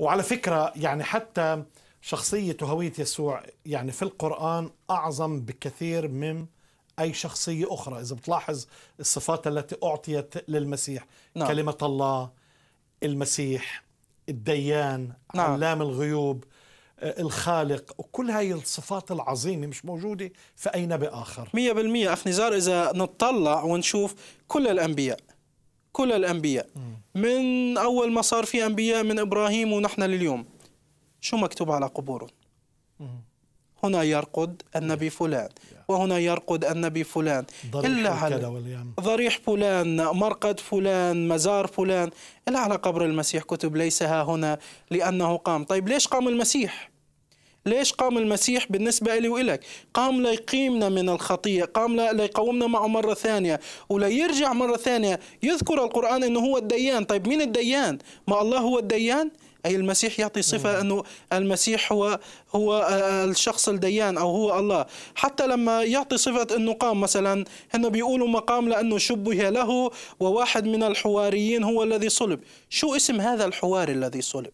وعلى فكرة يعني حتى شخصية وهوية يسوع يعني في القرآن أعظم بكثير من أي شخصية أخرى إذا بتلاحظ الصفات التي أعطيت للمسيح نعم. كلمة الله المسيح الديان نعم. علام الغيوب آه، الخالق وكل هاي الصفات العظيمة مش موجودة في أي نبي آخر مية بالمية أخ نزار إذا نطلع ونشوف كل الأنبياء كل الأنبياء من أول ما صار في أنبياء من إبراهيم ونحن لليوم شو مكتوب على قبورهم هنا يرقد النبي فلان وهنا يرقد النبي فلان إلا على ضريح فلان مرقد فلان مزار فلان إلا على قبر المسيح كتب ليس ها هنا لأنه قام طيب ليش قام المسيح ليش قام المسيح بالنسبة لي وإلك قام ليقيمنا من الخطية قام ليقومنا معه مرة ثانية وليرجع مرة ثانية يذكر القرآن أنه هو الديان طيب مين الديان ما الله هو الديان أي المسيح يعطي صفة نعم. أنه المسيح هو هو آه، آه، الشخص الديان أو هو الله حتى لما يعطي صفة أنه قام مثلا هنا بيقولوا مقام لأنه شبه له وواحد من الحواريين هو الذي صلب شو اسم هذا الحواري الذي صلب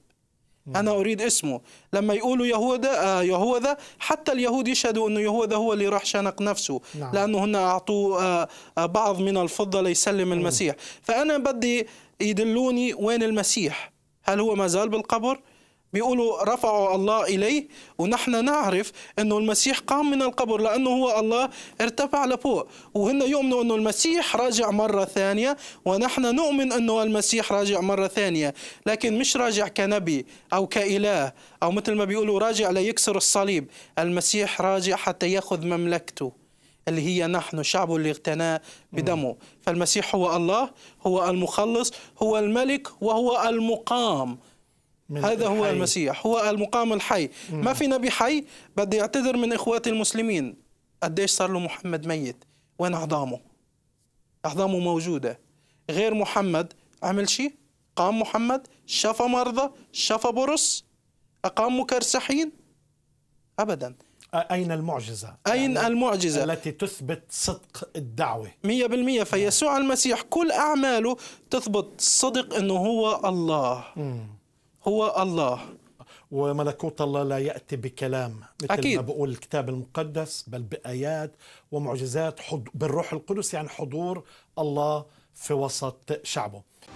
أنا أريد اسمه لما يقولوا يهوذا آه، يهوذا حتى اليهود يشهدوا أن يهوذا هو اللي راح شنق نفسه نعم. لأنه هنا أعطوه آه، آه، بعض من الفضة ليسلم المسيح فأنا بدي يدلوني وين المسيح هل هو ما زال بالقبر؟ بيقولوا رفعوا الله إليه ونحن نعرف أنه المسيح قام من القبر لأنه هو الله ارتفع لفوق وهن يؤمنوا أنه المسيح راجع مرة ثانية ونحن نؤمن أنه المسيح راجع مرة ثانية لكن مش راجع كنبي أو كإله أو مثل ما بيقولوا راجع ليكسر الصليب المسيح راجع حتى يأخذ مملكته اللي هي نحن شعبه اللي اغتنى بدمه فالمسيح هو الله هو المخلص هو الملك وهو المقام هذا هو المسيح هو المقام الحي مم. ما في نبي حي بدي يعتذر من اخواتي المسلمين قديش صار له محمد ميت وين عظامه عظامه موجوده غير محمد عمل شيء قام محمد شفى مرضى شفى برص اقام مكرسحين ابدا أين المعجزة؟ أين يعني المعجزة؟ التي تثبت صدق الدعوة 100% فيسوع المسيح كل أعماله تثبت صدق أنه هو الله مم. هو الله وملكوت الله لا يأتي بكلام مثل أكيد. ما بقول الكتاب المقدس بل بآيات ومعجزات بالروح القدس يعني حضور الله في وسط شعبه